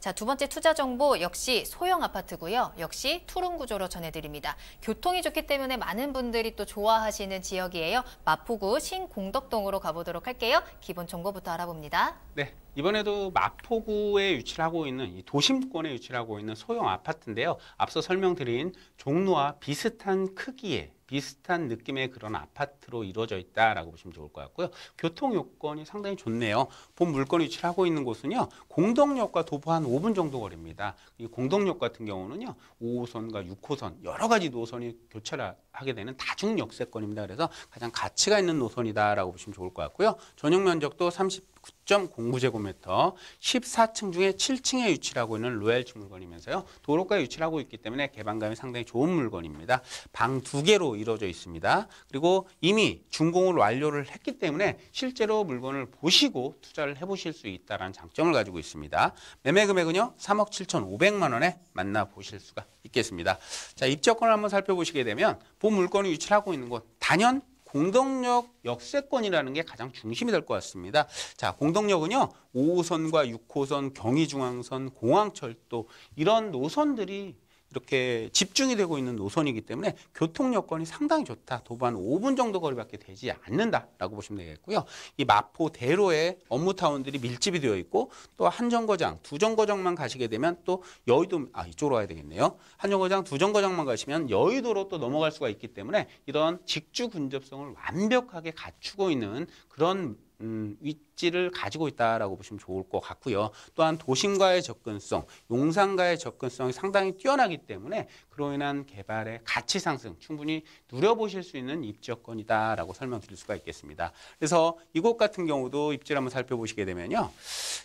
자, 두 번째 투자 정보 역시 소형 아파트고요. 역시 투룸 구조로 전해드립니다. 교통이 좋기 때문에 많은 분들이 또 좋아하시는 지역이에요. 마포구 신공덕동으로 가보도록 할게요. 기본 정보부터 알아봅니다. 네, 이번에도 마포구에 위치를 하고 있는 도심권에 위치를 하고 있는 소형 아파트인데요. 앞서 설명드린 종로와 비슷한 크기의 비슷한 느낌의 그런 아파트로 이루어져 있다라고 보시면 좋을 것 같고요. 교통 요건이 상당히 좋네요. 본 물건 위치를 하고 있는 곳은요. 공덕역과 도보 한 5분 정도 거리입니다. 이 공덕역 같은 경우는요. 5호선과 6호선 여러 가지 노선이 교차를 하게 되는 다중 역세권입니다. 그래서 가장 가치가 있는 노선이다라고 보시면 좋을 것 같고요. 전용 면적도 30 9.09제곱미터, 14층 중에 7층에 위치하고 있는 로얄층 물건이면서요. 도로가에 위치하고 있기 때문에 개방감이 상당히 좋은 물건입니다. 방 두 개로 이루어져 있습니다. 그리고 이미 준공을 완료를 했기 때문에 실제로 물건을 보시고 투자를 해보실 수 있다는 장점을 가지고 있습니다. 매매 금액은요. 3억 7,500만 원에 만나보실 수가 있겠습니다. 자, 입적권을 한번 살펴보시게 되면 본 물건이 위치하고 있는 곳 단연 공동력 역세권이라는 게 가장 중심이 될 것 같습니다. 자, 공동력은요. 5호선과 6호선, 경의중앙선, 공항철도 이런 노선들이 이렇게 집중이 되고 있는 노선이기 때문에 교통 여건이 상당히 좋다. 도반 5분 정도 거리밖에 되지 않는다라고 보시면 되겠고요. 이 마포 대로에 업무타운들이 밀집이 되어 있고 또한 정거장, 두 정거장만 가시게 되면 또 여의도 아 이쪽으로 와야 되겠네요. 한 정거장, 두 정거장만 가시면 여의도로 또 넘어갈 수가 있기 때문에 이런 직주 근접성을 완벽하게 갖추고 있는 그런 음, 위치를 가지고 있다라고 보시면 좋을 것 같고요. 또한 도심과의 접근성, 용산과의 접근성이 상당히 뛰어나기 때문에 그로 인한 개발의 가치 상승 충분히 누려보실 수 있는 입지여건이다라고 설명드릴 수가 있겠습니다. 그래서 이곳 같은 경우도 입지를 한번 살펴보시게 되면요.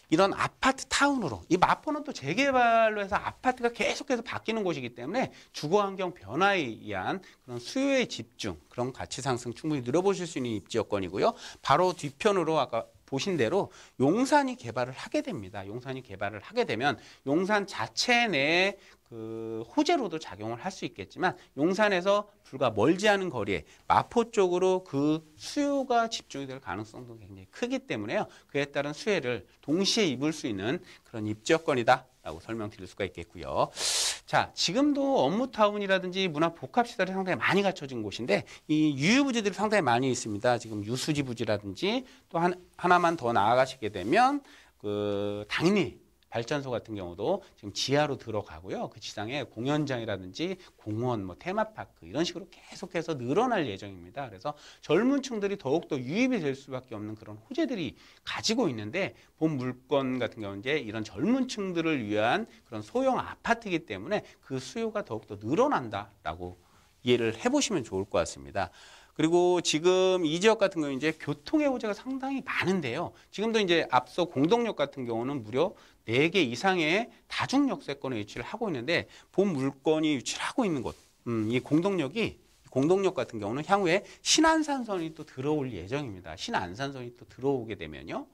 이런 아파트 타운으로 이 마포는 또 재개발로 해서 아파트가 계속해서 바뀌는 곳이기 때문에 주거 환경 변화에 의한 그런 수요의 집중 그런 가치 상승 충분히 누려보실 수 있는 입지여건이고요. 바로 뒤편으로 실제로로 아까 보신 대로 용산이 개발을 하게 됩니다. 용산이 개발을 하게 되면 용산 자체 내에 그 호재로도 작용을 할 수 있겠지만 용산에서 불과 멀지 않은 거리에 마포 쪽으로 그 수요가 집중이 될 가능성도 굉장히 크기 때문에요. 그에 따른 수혜를 동시에 입을 수 있는 그런 입지여건이다라고 설명드릴 수가 있겠고요. 자, 지금도 업무타운이라든지 문화 복합시설이 상당히 많이 갖춰진 곳인데 이 유유부지들이 상당히 많이 있습니다. 지금 유수지 부지라든지 또 한, 하나만 더 나아가시게 되면 그 당연히 발전소 같은 경우도 지금 지하로 들어가고요. 그 지상에 공연장이라든지 공원, 뭐 테마파크 이런 식으로 계속해서 늘어날 예정입니다. 그래서 젊은 층들이 더욱더 유입이 될 수밖에 없는 그런 호재들이 가지고 있는데 본 물건 같은 경우는 이제 이런 젊은 층들을 위한 그런 소형 아파트이기 때문에 그 수요가 더욱더 늘어난다라고 이해를 해보시면 좋을 것 같습니다. 그리고 지금 이 지역 같은 경우 이제 교통의 호재가 상당히 많은데요. 지금도 이제 앞서 공동역 같은 경우는 무려 네 개 이상의 다중 역세권을 유치를 하고 있는데 본 물건이 유치를 하고 있는 곳, 음, 이 공동역이 공동역 같은 경우는 향후에 신안산선이 또 들어올 예정입니다. 신안산선이 또 들어오게 되면요.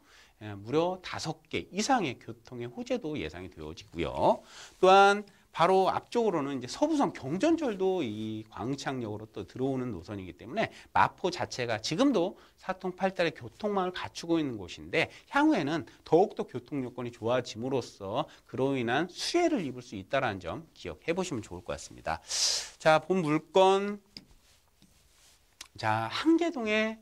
예, 무려 다섯 개 이상의 교통의 호재도 예상이 되어지고요. 또한 바로 앞쪽으로는 이제 서부선 경전철도 이 광창역으로 또 들어오는 노선이기 때문에 마포 자체가 지금도 사통팔달의 교통망을 갖추고 있는 곳인데 향후에는 더욱더 교통 요건이 좋아짐으로써 그로 인한 수혜를 입을 수 있다라는 점 기억해 보시면 좋을 것 같습니다. 자, 본 물건 자, 한계동의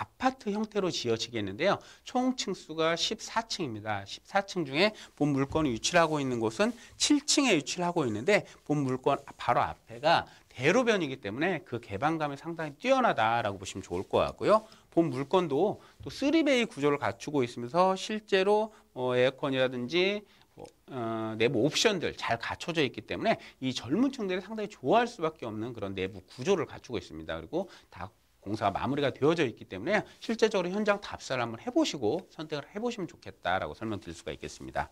아파트 형태로 지어지겠는데요. 총 층수가 14층입니다. 14층 중에 본 물건이 유출하고 있는 곳은 7층에 유출하고 있는데 본 물건 바로 앞에가 대로변이기 때문에 그 개방감이 상당히 뛰어나다라고 보시면 좋을 것 같고요. 본 물건도 또 3베이 구조를 갖추고 있으면서 실제로 어, 에어컨이라든지 뭐, 어, 내부 옵션들 잘 갖춰져 있기 때문에 이 젊은 층들이 상당히 좋아할 수밖에 없는 그런 내부 구조를 갖추고 있습니다. 그리고 다 공사가 마무리가 되어져 있기 때문에 실제적으로 현장 답사를 한번 해보시고 선택을 해보시면 좋겠다라고 설명드릴 수가 있겠습니다.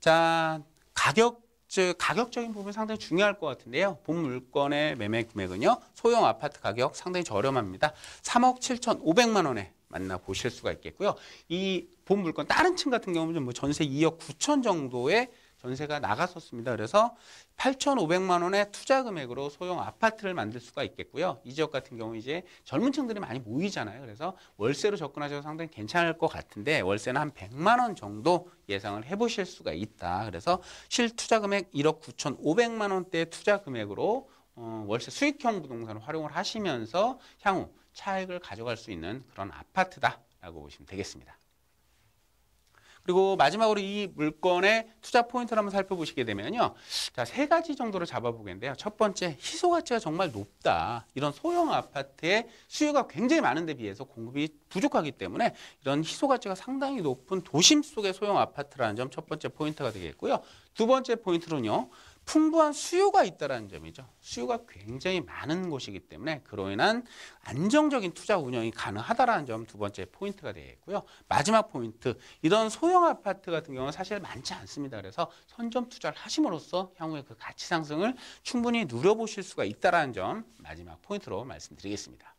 자, 가격 즉 가격적인 부분 이 상당히 중요할 것 같은데요. 본 물건의 매매 금액은요. 소형 아파트 가격 상당히 저렴합니다. 3억 7,500만 원에 만나보실 수가 있겠고요. 이 본 물건 다른 층 같은 경우는 뭐 전세 2억 9천 정도의 전세가 나갔었습니다. 그래서 8,500만 원의 투자 금액으로 소형 아파트를 만들 수가 있겠고요. 이 지역 같은 경우 는 이제 젊은 층들이 많이 모이잖아요. 그래서 월세로 접근하셔도 상당히 괜찮을 것 같은데 월세는 한 100만 원 정도 예상을 해보실 수가 있다. 그래서 실 투자 금액 1억 9,500만 원대 투자 금액으로 어, 월세 수익형 부동산을 활용을 하시면서 향후 차익을 가져갈 수 있는 그런 아파트다라고 보시면 되겠습니다. 그리고 마지막으로 이 물건의 투자 포인트를 한번 살펴보시게 되면요. 자, 세 가지 정도로 잡아보겠는데요. 첫 번째, 희소 가치가 정말 높다. 이런 소형 아파트의 수요가 굉장히 많은 데 비해서 공급이 부족하기 때문에 이런 희소 가치가 상당히 높은 도심 속의 소형 아파트라는 점 첫 번째 포인트가 되겠고요. 두 번째 포인트로는요. 풍부한 수요가 있다라는 점이죠. 수요가 굉장히 많은 곳이기 때문에 그로 인한 안정적인 투자 운영이 가능하다는점 두 번째 포인트가 되겠고요. 마지막 포인트, 이런 소형 아파트 같은 경우는 사실 많지 않습니다. 그래서 선점 투자를 하심으로써 향후에 그 가치 상승을 충분히 누려보실 수가 있다라는 점 마지막 포인트로 말씀드리겠습니다.